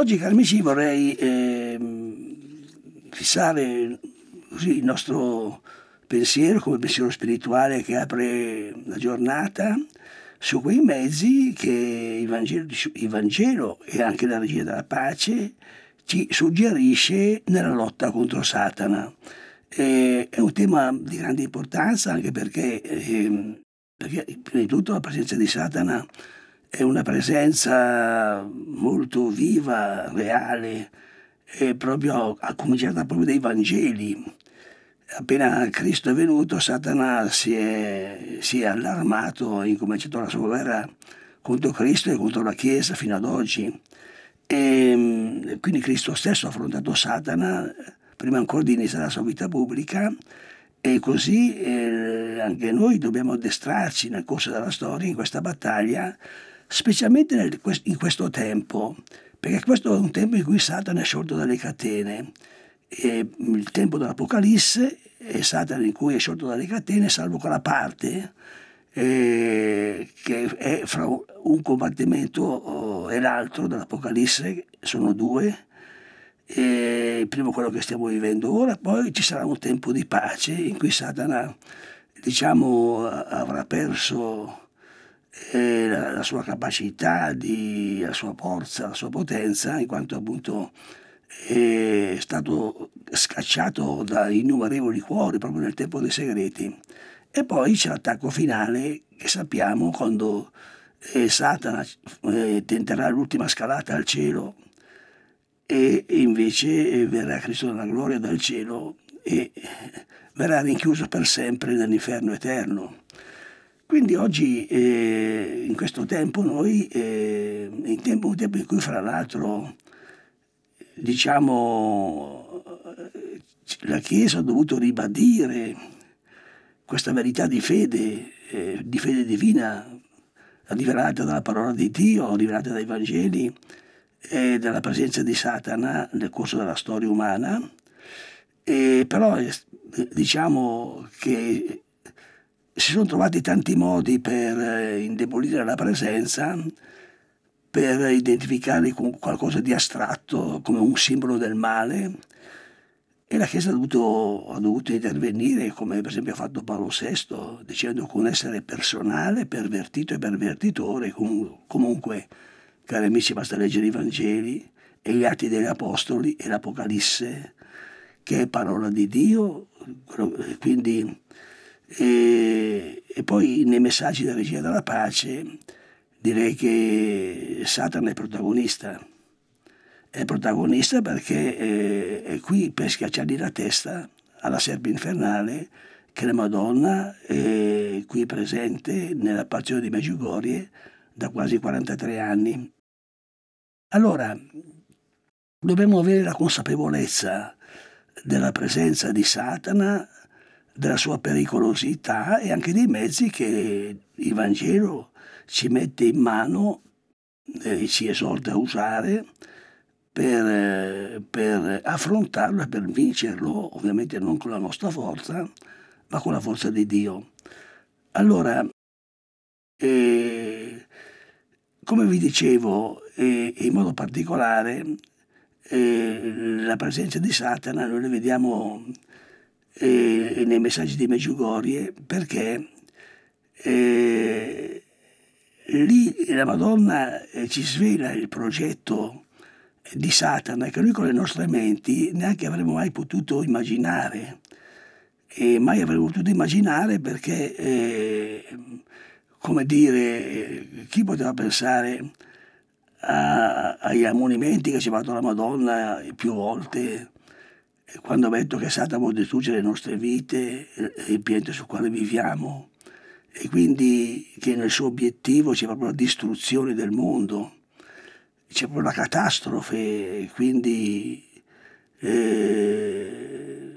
Oggi, cari amici, vorrei eh, fissare così, il nostro pensiero come pensiero spirituale che apre la giornata su quei mezzi che il Vangelo, il Vangelo e anche la regia della pace ci suggerisce nella lotta contro Satana. Eh, è un tema di grande importanza anche perché, eh, perché prima di tutto la presenza di Satana è una presenza molto viva, reale, e proprio, a cominciare proprio dai Vangeli. Appena Cristo è venuto, Satana si è, si è allarmato e ha incominciato la sua guerra contro Cristo e contro la Chiesa fino ad oggi. E, ehm, quindi Cristo stesso ha affrontato Satana prima ancora di iniziare la sua vita pubblica e così eh, anche noi dobbiamo addestrarci nel corso della storia in questa battaglia specialmente nel, in questo tempo, perché questo è un tempo in cui Satana è sciolto dalle catene, è mm, il tempo dell'Apocalisse è Satana in cui è sciolto dalle catene, salvo quella parte eh, che è fra un combattimento eh, e l'altro dell'Apocalisse, sono due, e primo quello che stiamo vivendo ora, poi ci sarà un tempo di pace in cui Satana diciamo, avrà perso eh, la, la, sua capacità, di, la sua forza, la sua potenza, in quanto appunto è stato scacciato da innumerevoli cuori proprio nel tempo dei segreti. E poi c'è l'attacco finale che sappiamo quando eh, Satana eh, tenterà l'ultima scalata al cielo e invece eh, verrà Cristo dalla gloria dal cielo e eh, verrà rinchiuso per sempre nell'inferno eterno. Quindi oggi, eh, in questo tempo, noi, eh, in tempo, un tempo in cui fra l'altro, diciamo, eh, la Chiesa ha dovuto ribadire questa verità di fede, eh, di fede divina, rivelata dalla parola di Dio, rivelata dai Vangeli e dalla presenza di Satana nel corso della storia umana, e però eh, diciamo che si sono trovati tanti modi per eh, indebolire la presenza, per identificarli con qualcosa di astratto come un simbolo del male e la Chiesa ha dovuto, ha dovuto intervenire, come per esempio ha fatto Paolo VI, dicendo con un essere personale, pervertito e pervertitore, comunque, cari amici, basta leggere i Vangeli e gli Atti degli Apostoli e l'Apocalisse, che è parola di Dio, eh, quindi e, e poi nei messaggi della regia della pace direi che Satana è protagonista. È protagonista perché è, eh, è qui per schiacciargli la testa alla serpe infernale che la Madonna è qui presente nella passione di Meggiugorie da quasi 43 anni. Allora, dobbiamo avere la consapevolezza della presenza di Satana della sua pericolosità e anche dei mezzi che il Vangelo ci mette in mano e ci esorta a usare per, per affrontarlo e per vincerlo, ovviamente non con la nostra forza, ma con la forza di Dio. Allora, eh, come vi dicevo, eh, in modo particolare eh, la presenza di Satana noi la vediamo e nei messaggi di Meggiugorie perché eh, lì la Madonna eh, ci svela il progetto di Satana che noi con le nostre menti neanche avremmo mai potuto immaginare e mai avremmo potuto immaginare perché eh, come dire chi poteva pensare a, agli ammonimenti che ci ha fatto la Madonna più volte quando ha detto che Satana distruggere le nostre vite e eh, il pianeta sul quale viviamo, e quindi che nel suo obiettivo c'è proprio la distruzione del mondo, c'è proprio la catastrofe, quindi eh,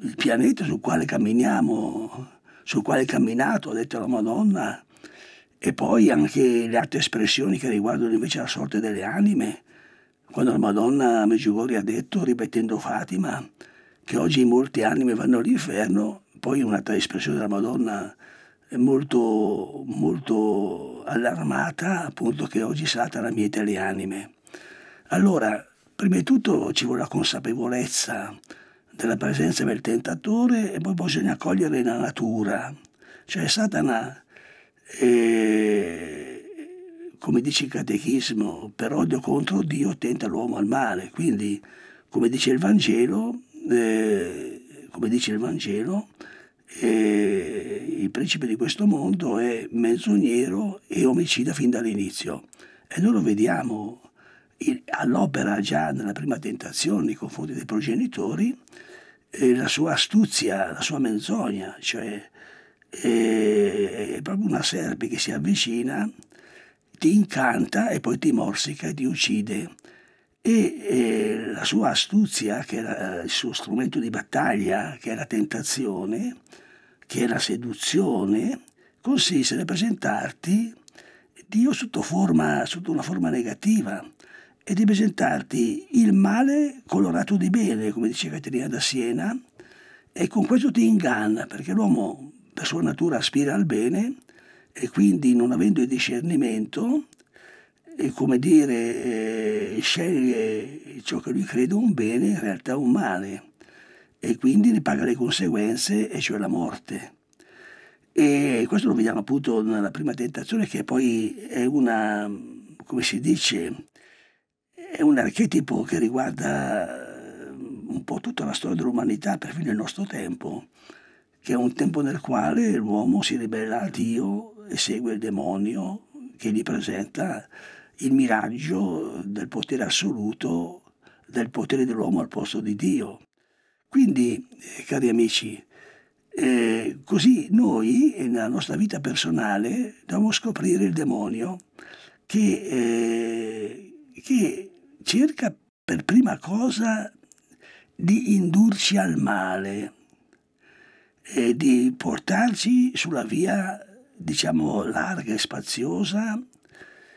il pianeta sul quale camminiamo, sul quale è camminato, ha detto la Madonna, e poi anche le altre espressioni che riguardano invece la sorte delle anime, quando la Madonna a Meggiugorio ha detto, ripetendo Fatima, che oggi molte anime vanno all'inferno, poi un'altra espressione della Madonna molto, molto allarmata, appunto, che oggi Satana miete le anime. Allora, prima di tutto ci vuole la consapevolezza della presenza del tentatore e poi bisogna cogliere la natura. Cioè Satana eh, come dice il catechismo, per odio contro Dio tenta l'uomo al male. Quindi, come dice il Vangelo, eh, come dice il Vangelo, eh, il principe di questo mondo è menzognero e omicida fin dall'inizio. E noi lo vediamo all'opera già nella prima tentazione nei confronti dei progenitori, eh, la sua astuzia, la sua menzogna, cioè eh, è proprio una serpe che si avvicina ti incanta e poi ti morsica e ti uccide. E, e la sua astuzia, che era il suo strumento di battaglia, che è la tentazione, che è la seduzione, consiste nel presentarti Dio sotto, forma, sotto una forma negativa e di presentarti il male colorato di bene, come dice Caterina da Siena, e con questo ti inganna, perché l'uomo per sua natura aspira al bene, e quindi non avendo il discernimento, è come dire, eh, sceglie ciò che lui crede un bene, in realtà un male, e quindi ne paga le conseguenze, e cioè la morte. E questo lo vediamo appunto nella prima tentazione, che poi è una, come si dice, è un archetipo che riguarda eh, un po' tutta la storia dell'umanità, perfino il nostro tempo, che è un tempo nel quale l'uomo si ribella a Dio segue il demonio che gli presenta il miraggio del potere assoluto, del potere dell'uomo al posto di Dio. Quindi, eh, cari amici, eh, così noi eh, nella nostra vita personale dobbiamo scoprire il demonio che, eh, che cerca per prima cosa di indurci al male e di portarci sulla via diciamo, larga e spaziosa,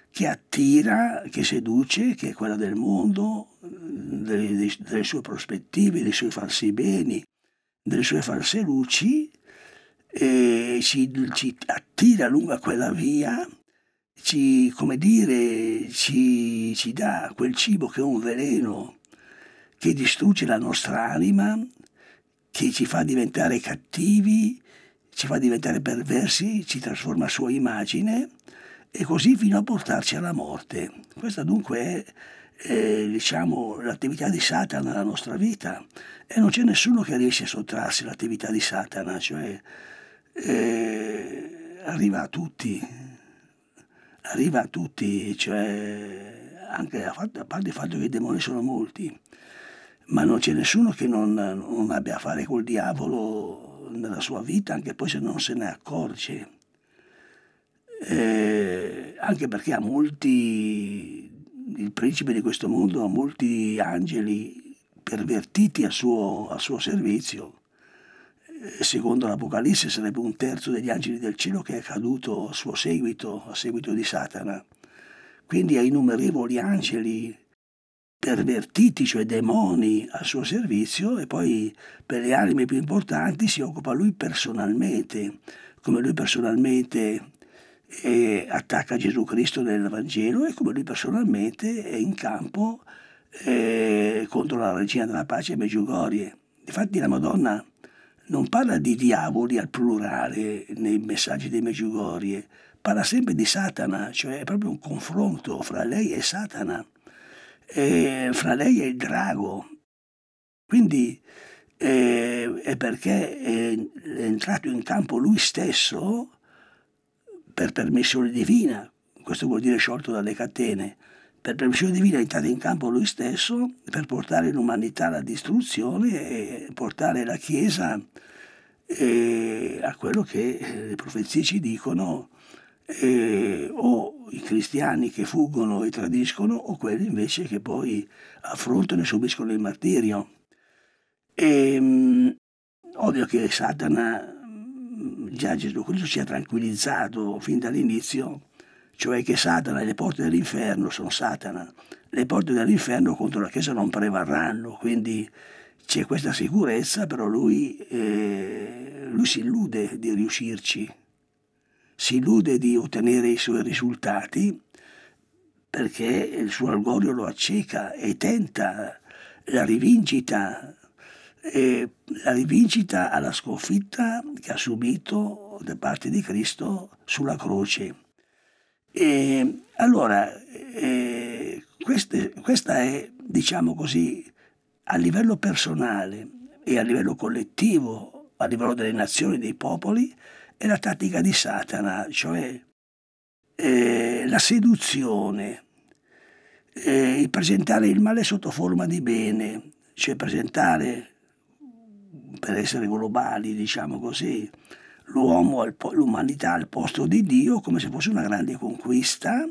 che attira, che seduce, che è quella del mondo, eh, delle, delle sue prospettive, dei suoi falsi beni, delle sue false luci, e ci, ci attira lungo quella via, ci, come dire, ci, ci dà quel cibo che è un veleno, che distrugge la nostra anima, che ci fa diventare cattivi, ci fa diventare perversi, ci trasforma a sua immagine e così fino a portarci alla morte. Questa dunque è eh, diciamo, l'attività di Satana nella nostra vita e non c'è nessuno che riesce a sottrarsi all'attività di Satana, cioè eh, arriva a tutti, arriva a tutti, cioè, anche a, parte il fatto che i demoni sono molti, ma non c'è nessuno che non, non abbia a fare col diavolo nella sua vita, anche poi se non se ne accorge, eh, anche perché ha molti, il principe di questo mondo ha molti angeli pervertiti a suo, a suo servizio. secondo l'Apocalisse sarebbe un terzo degli angeli del cielo che è caduto a suo seguito, a seguito di Satana. Quindi ha innumerevoli angeli pervertiti, cioè demoni, al suo servizio e poi per le anime più importanti si occupa lui personalmente, come lui personalmente eh, attacca Gesù Cristo nel Vangelo e come lui personalmente è in campo eh, contro la regina della pace a Meggiugorie. Infatti la Madonna non parla di diavoli al plurale nei messaggi dei Meggiugorie, parla sempre di Satana, cioè è proprio un confronto fra lei e Satana e fra lei e il drago. Quindi eh, è perché è, entrato in campo lui stesso per permissione divina, questo vuol dire sciolto dalle catene, per permissione divina è entrato in campo lui stesso per portare l'umanità alla distruzione e portare la Chiesa eh, a quello che le profezie ci dicono eh, o i cristiani che fuggono e tradiscono o quelli invece che poi affrontano e subiscono il martirio. E, ehm, ovvio che Satana, mm, già Gesù Cristo ci ha tranquillizzato fin dall'inizio, cioè che Satana e le porte dell'inferno sono Satana, le porte dell'inferno contro la Chiesa non prevarranno, quindi c'è questa sicurezza, però lui, eh, lui si illude di riuscirci, si illude di ottenere i suoi risultati perché il suo orgoglio lo acceca e tenta la rivincita, e la rivincita alla sconfitta che ha subito da parte di Cristo sulla croce. E allora, e eh, queste, questa è, diciamo così, a livello personale e a livello collettivo, a livello delle nazioni, dei popoli, è la tattica di Satana, cioè eh, la seduzione, eh, il presentare il male sotto forma di bene, cioè presentare, per essere globali, diciamo così, l'uomo, l'umanità al posto di Dio come se fosse una grande conquista,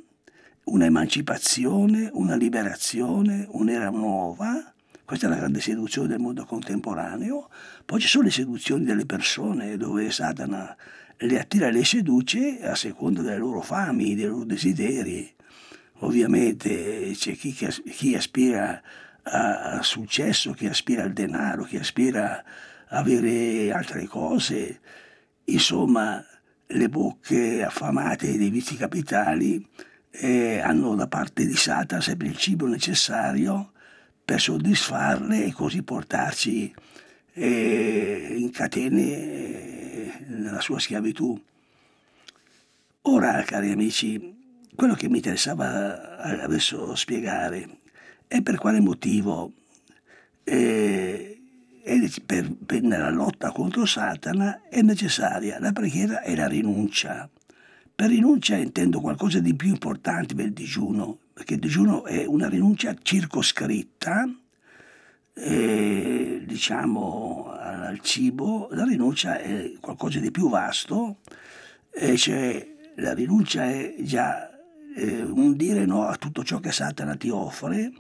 un'emancipazione, una liberazione, un'era nuova questa è la grande seduzione del mondo contemporaneo. Poi ci sono le seduzioni delle persone dove Satana le attira e le seduce a seconda delle loro fami, dei loro desideri. Ovviamente c'è chi, chi aspira a successo, chi aspira al denaro, chi aspira a avere altre cose. Insomma, le bocche affamate dei vizi capitali eh, hanno da parte di Satana sempre il cibo necessario per soddisfarle e così portarci eh, in catene eh, nella sua schiavitù. Ora, cari amici, quello che mi interessava eh, adesso spiegare è per quale motivo eh, per, per, nella lotta contro Satana è necessaria la preghiera e la rinuncia. Per rinuncia intendo qualcosa di più importante per il digiuno, perché il digiuno è una rinuncia circoscritta, e, diciamo, al cibo, la rinuncia è qualcosa di più vasto, e cioè la rinuncia è già eh, un dire no a tutto ciò che Satana ti offre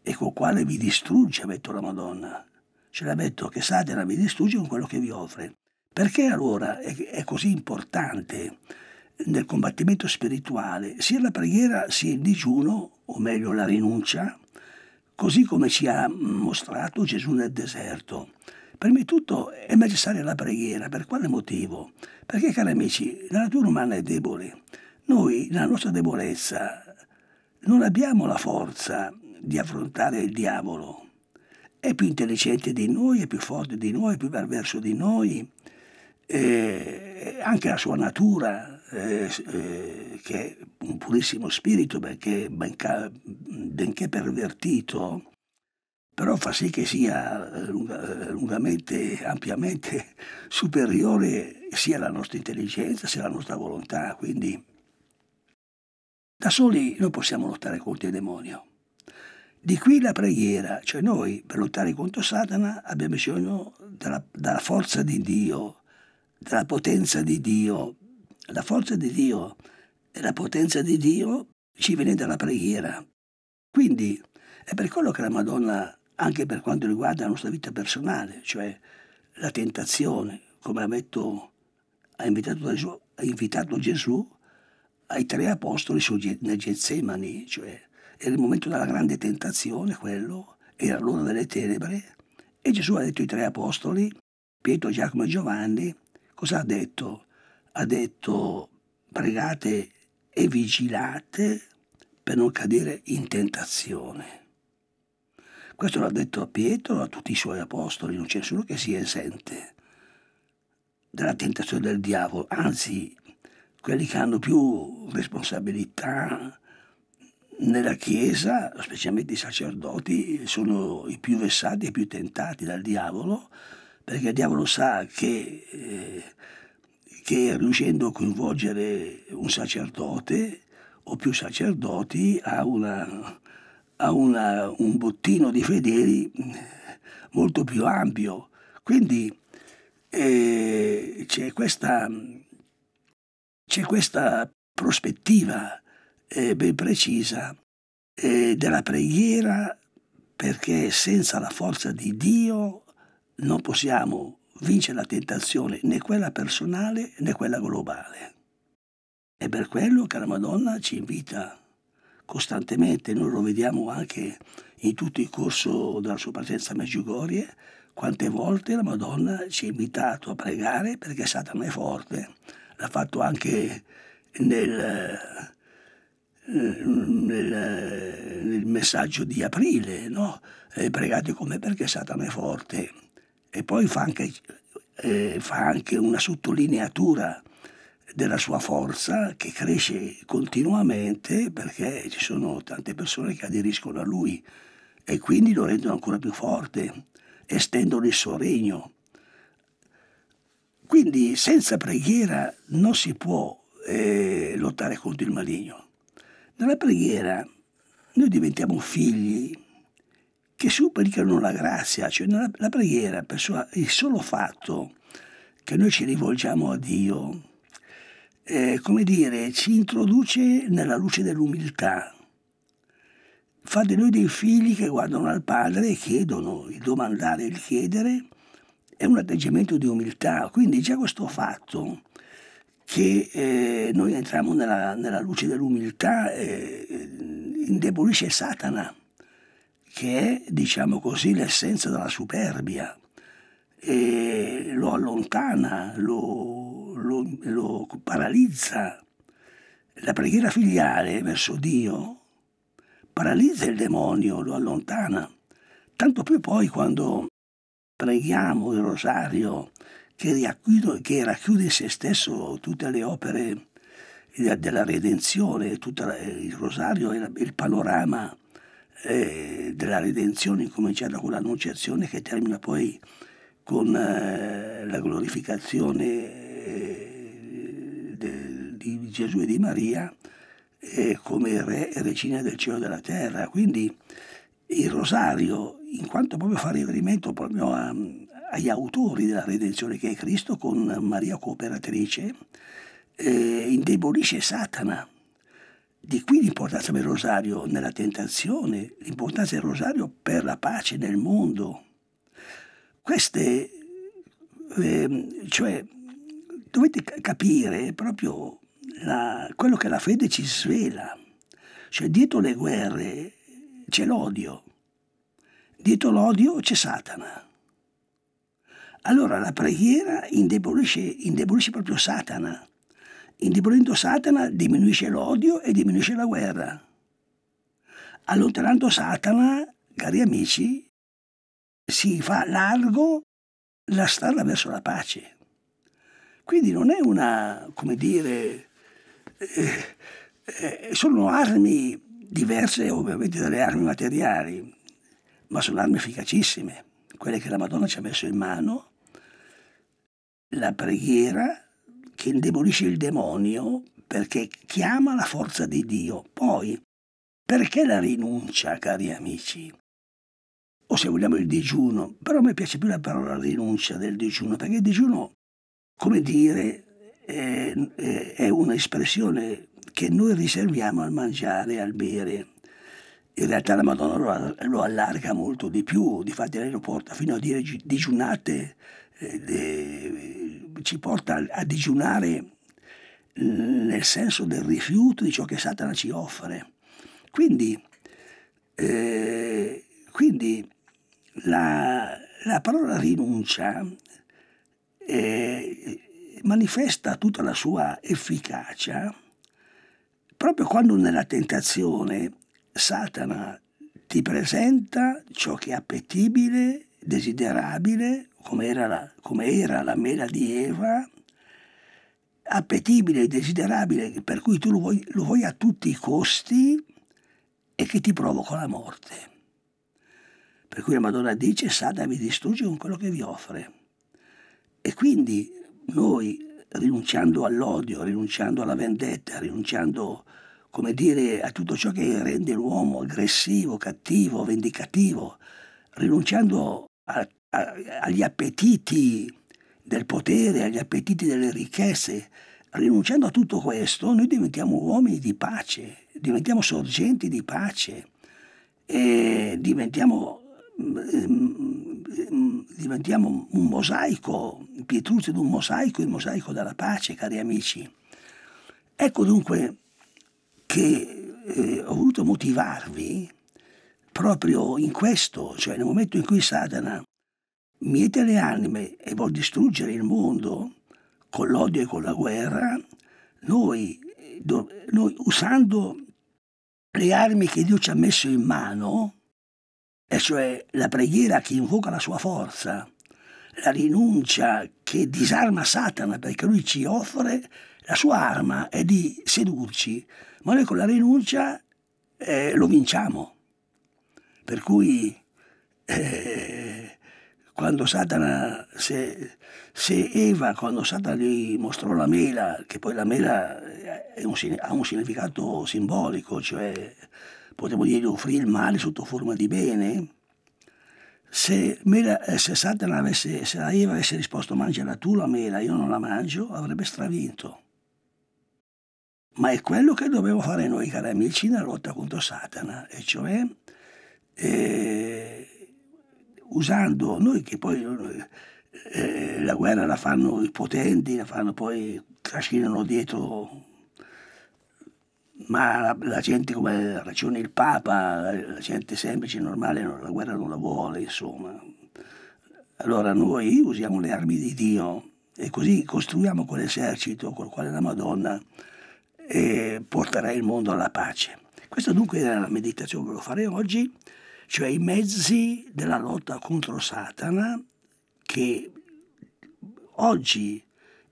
e col quale vi distrugge, ha detto la Madonna. Ce l'ha detto che Satana vi distrugge con quello che vi offre. Perché allora è, è così importante? nel combattimento spirituale sia la preghiera sia il digiuno, o meglio la rinuncia, così come ci ha mostrato Gesù nel deserto. Prima di tutto è necessaria la preghiera, per quale motivo? Perché, cari amici, la natura umana è debole. Noi, nella nostra debolezza, non abbiamo la forza di affrontare il diavolo. È più intelligente di noi, è più forte di noi, è più perverso di noi, E anche la sua natura eh, eh, che è un purissimo spirito perché benca, benché pervertito, però fa sì che sia eh, eh, lungamente, ampiamente superiore sia la nostra intelligenza sia la nostra volontà. Quindi da soli noi possiamo lottare contro il demonio. Di qui la preghiera, cioè noi per lottare contro Satana abbiamo bisogno della, della forza di Dio, della potenza di Dio la forza di Dio e la potenza di Dio ci viene dalla preghiera. Quindi è per quello che la Madonna, anche per quanto riguarda la nostra vita personale, cioè la tentazione, come la metto, ha invitato Gesù, ha invitato Gesù ai tre apostoli su, nel Getsemani, cioè era il momento della grande tentazione, quello, era l'ora delle tenebre, e Gesù ha detto ai tre apostoli, Pietro, Giacomo e Giovanni, cosa ha detto? ha detto pregate e vigilate per non cadere in tentazione. Questo l'ha detto a Pietro, a tutti i suoi apostoli, non c'è nessuno che sia esente dalla tentazione del diavolo, anzi quelli che hanno più responsabilità nella Chiesa, specialmente i sacerdoti, sono i più vessati e più tentati dal diavolo, perché il diavolo sa che eh, che riuscendo a coinvolgere un sacerdote o più sacerdoti ha, una, ha una, un bottino di fedeli eh, molto più ampio. Quindi eh, c'è, questa, c'è, questa, prospettiva eh, ben precisa eh, della preghiera perché senza la forza di Dio non possiamo vince la tentazione né quella personale né quella globale. È per quello che la Madonna ci invita costantemente, noi lo vediamo anche in tutto il corso della sua presenza a Meggiugorie, quante volte la Madonna ci ha invitato a pregare perché Satana è forte. L'ha fatto anche nel, nel, nel messaggio di aprile, no? Eh, pregate come perché Satana è forte e poi fa anche, eh, fa anche una sottolineatura della sua forza che cresce continuamente perché ci sono tante persone che aderiscono a lui e quindi lo rendono ancora più forte, estendono il suo regno. Quindi senza preghiera non si può eh, lottare contro il maligno. Nella preghiera noi diventiamo figli che supplicano la grazia, cioè nella, la preghiera, per sua, il solo fatto che noi ci rivolgiamo a Dio, eh, come dire, ci introduce nella luce dell'umiltà. Fa di noi dei figli che guardano al Padre e chiedono, il domandare, il chiedere, è un atteggiamento di umiltà. Quindi già questo fatto che eh, noi entriamo nella, nella luce dell'umiltà eh, indebolisce Satana che è, diciamo così, l'essenza della superbia e lo allontana, lo, lo, lo paralizza. La preghiera filiale verso Dio paralizza il demonio, lo allontana, tanto più poi quando preghiamo il rosario che, che racchiude in se stesso tutte le opere della redenzione, la, il rosario è il panorama eh, della redenzione incominciata con l'annunciazione che termina poi con eh, la glorificazione eh, de, di Gesù e di Maria eh, come re e regina del cielo e della terra. Quindi il rosario, in quanto proprio fa riferimento proprio a, agli autori della redenzione che è Cristo con Maria cooperatrice, eh, indebolisce Satana di qui l'importanza del rosario nella tentazione, l'importanza del rosario per la pace nel mondo. Queste, eh, cioè, dovete capire proprio la, quello che la fede ci svela. Cioè, dietro le guerre c'è l'odio, dietro l'odio c'è Satana. Allora la preghiera indebolisce, indebolisce proprio Satana Indebolendo Satana diminuisce l'odio e diminuisce la guerra. Allontanando Satana, cari amici, si fa largo la strada verso la pace. Quindi non è una, come dire, eh, eh, sono armi diverse ovviamente dalle armi materiali, ma sono armi efficacissime, quelle che la Madonna ci ha messo in mano, la preghiera, che indebolisce il demonio perché chiama la forza di Dio. Poi, perché la rinuncia, cari amici? O se vogliamo il digiuno, però a me piace più la parola rinuncia del digiuno, perché il digiuno, come dire, è, è un'espressione che noi riserviamo al mangiare al bere. In realtà la Madonna lo, allarga molto di più, difatti lei lo porta fino a dire digiunate eh, ci porta a digiunare mm, nel senso del rifiuto di ciò che Satana ci offre. Quindi, eh, quindi la, la, parola rinuncia eh, manifesta tutta la sua efficacia proprio quando nella tentazione Satana ti presenta ciò che è appetibile, desiderabile, come era la, come era la mela di Eva, appetibile e desiderabile, per cui tu lo vuoi, lo vuoi a tutti i costi e che ti provoca la morte. Per cui la Madonna dice, Satana vi distrugge con quello che vi offre. E quindi noi, rinunciando all'odio, rinunciando alla vendetta, rinunciando, come dire, a tutto ciò che rende l'uomo aggressivo, cattivo, vendicativo, rinunciando a agli appetiti del potere, agli appetiti delle ricchezze. Rinunciando a tutto questo, noi diventiamo uomini di pace, diventiamo sorgenti di pace e diventiamo, mm, mm, mm, diventiamo un mosaico, pietruzzo di un mosaico, il mosaico della pace, cari amici. Ecco dunque che eh, ho voluto motivarvi proprio in questo, cioè nel momento in cui Satana miete le anime e vuol distruggere il mondo con l'odio e con la guerra, noi, do, noi usando le armi che Dio ci ha messo in mano, e cioè la preghiera che invoca la sua forza, la rinuncia che disarma Satana perché lui ci offre, la sua arma è di sedurci, ma noi con la rinuncia eh, lo vinciamo. Per cui eh, quando Satana, se, se, Eva, quando Satana gli mostrò la mela, che poi la mela un, ha un significato simbolico, cioè potremmo dire offrì il male sotto forma di bene, se, mela, eh, se Satana avesse, se Eva avesse risposto mangiala tu la mela, io non la mangio, avrebbe stravinto. Ma è quello che dobbiamo fare noi, cari amici, nella lotta contro Satana, e cioè... Eh, usando noi che poi eh, eh, la guerra la fanno i potenti, la fanno poi trascinano dietro ma la, la, gente come ragione il Papa, la, la gente semplice, normale, no, la guerra non la vuole, insomma. Allora noi usiamo le armi di Dio e così costruiamo quell'esercito col quale la Madonna eh, porterà il mondo alla pace. Questa dunque era la meditazione che volevo fare oggi cioè i mezzi della lotta contro Satana che oggi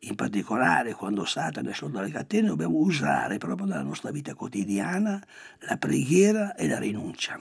in particolare quando Satana è sotto le catene, dobbiamo usare proprio nella nostra vita quotidiana la preghiera e la rinuncia.